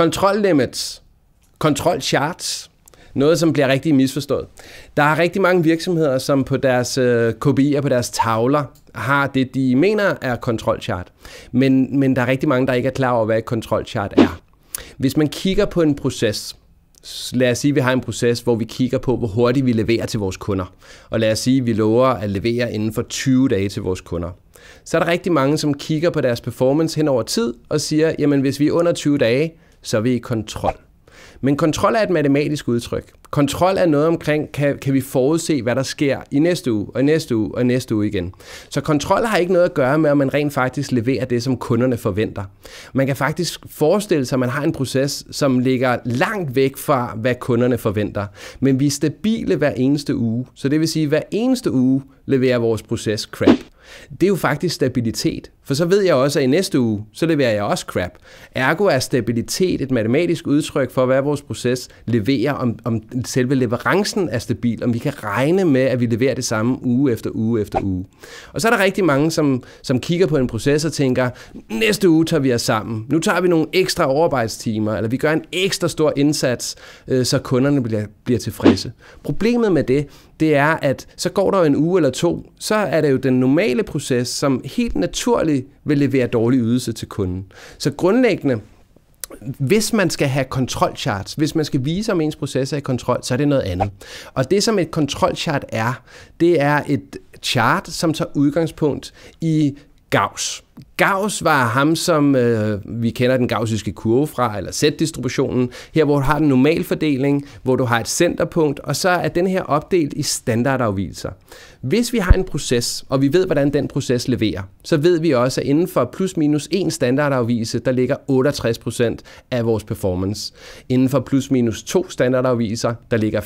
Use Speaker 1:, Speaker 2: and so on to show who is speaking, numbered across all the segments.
Speaker 1: Control limits. Control charts. Noget, som bliver rigtig misforstået. Der er rigtig mange virksomheder, som på deres øh, på deres tavler, har det, de mener er kontrolchart. Men, men der er rigtig mange, der ikke er klar over, hvad et kontrolchart er. Hvis man kigger på en proces, lad os sige, at vi har en proces, hvor vi kigger på, hvor hurtigt vi leverer til vores kunder. Og lad os sige, at vi lover at levere inden for 20 dage til vores kunder. Så er der rigtig mange, som kigger på deres performance hen over tid og siger, jamen hvis vi er under 20 dage, så er vi i kontrol. Men kontrol er et matematisk udtryk. Kontrol er noget omkring, kan, kan vi forudse, hvad der sker i næste uge, og næste uge, og næste uge igen. Så kontrol har ikke noget at gøre med, om man rent faktisk leverer det, som kunderne forventer. Man kan faktisk forestille sig, at man har en proces, som ligger langt væk fra, hvad kunderne forventer. Men vi er stabile hver eneste uge. Så det vil sige, at hver eneste uge leverer vores proces crap. Det er jo faktisk stabilitet. For så ved jeg også, at i næste uge, så leverer jeg også crap. Ergo er stabilitet et matematisk udtryk for, hvad vores proces leverer om, om selve leverancen er stabil, om vi kan regne med, at vi leverer det samme uge efter uge efter uge. Og så er der rigtig mange, som, som kigger på en proces og tænker, næste uge tager vi os sammen. Nu tager vi nogle ekstra overarbejdstimer, eller vi gør en ekstra stor indsats, øh, så kunderne bliver, bliver tilfredse. Problemet med det, det er, at så går der jo en uge eller to, så er det jo den normale proces, som helt naturligt vil levere dårlig ydelse til kunden. Så grundlæggende, hvis man skal have kontrolcharts, hvis man skal vise, om ens proces er i kontrol, så er det noget andet. Og det, som et kontrolchart er, det er et chart, som tager udgangspunkt i Gauss Gauss var ham, som øh, vi kender den gaussiske kurve fra, eller z-distributionen, her hvor du har en normal fordeling, hvor du har et centerpunkt, og så er den her opdelt i standardafvielser. Hvis vi har en proces, og vi ved, hvordan den proces leverer, så ved vi også, at inden for plus minus en standardafvielse, der ligger 68% af vores performance. Inden for plus minus to standardafvielser, der ligger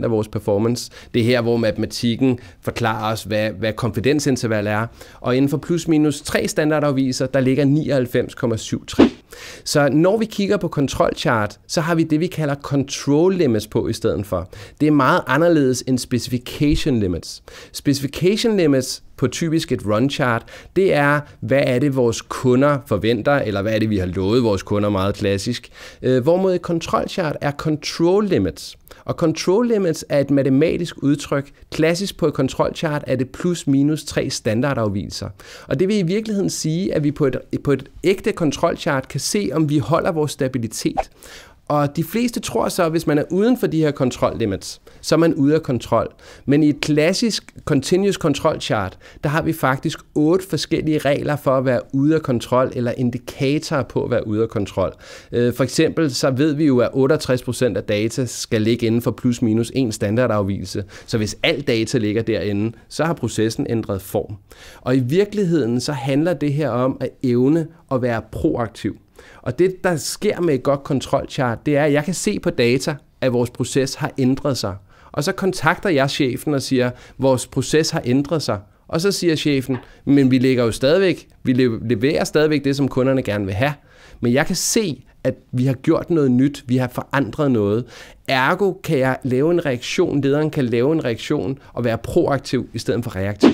Speaker 1: 95% af vores performance. Det er her, hvor matematikken forklarer os, hvad, hvad konfidensinterval er. Og inden for plus minus tre standardafviser, der ligger 99,73. Så når vi kigger på control chart, så har vi det, vi kalder control limits på i stedet for. Det er meget anderledes end specification limits. Specification limits på typisk et run-chart, det er, hvad er det, vores kunder forventer, eller hvad er det, vi har lovet vores kunder meget klassisk. Øh, hvorimod et kontrolchart er control limits. Og control limits er et matematisk udtryk. Klassisk på et kontrolchart er det plus minus tre standardafvielser. Og det vil i virkeligheden sige, at vi på et, på et ægte kontrolchart kan se, om vi holder vores stabilitet. Og de fleste tror så, at hvis man er uden for de her control limits, så er man ude af kontrol. Men i et klassisk continuous control chart, der har vi faktisk otte forskellige regler for at være ude af kontrol, eller indikatorer på at være ude af kontrol. Øh, for eksempel så ved vi jo, at 68% af data skal ligge inden for plus minus en standardafvielse. Så hvis al data ligger derinde, så har processen ændret form. Og i virkeligheden så handler det her om at evne at være proaktiv. Og det, der sker med et godt kontrolchart, det er, at jeg kan se på data, at vores proces har ændret sig. Og så kontakter jeg chefen og siger, at vores proces har ændret sig. Og så siger chefen, men vi ligger jo stadigvæk, vi leverer stadigvæk det, som kunderne gerne vil have. Men jeg kan se, at vi har gjort noget nyt, vi har forandret noget. Ergo kan jeg lave en reaktion, lederen kan lave en reaktion og være proaktiv i stedet for reaktiv.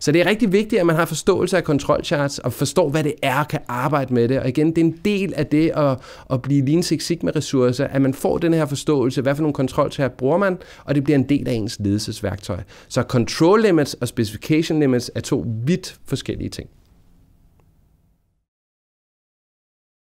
Speaker 1: Så det er rigtig vigtigt, at man har forståelse af kontrolcharts og forstår, hvad det er og kan arbejde med det. Og igen, det er en del af det at, at blive Lean Six Sigma-ressourcer, at man får den her forståelse, hvad for nogle kontrolcharts bruger man, og det bliver en del af ens ledelsesværktøj. Så control limits og specification limits er to vidt forskellige ting.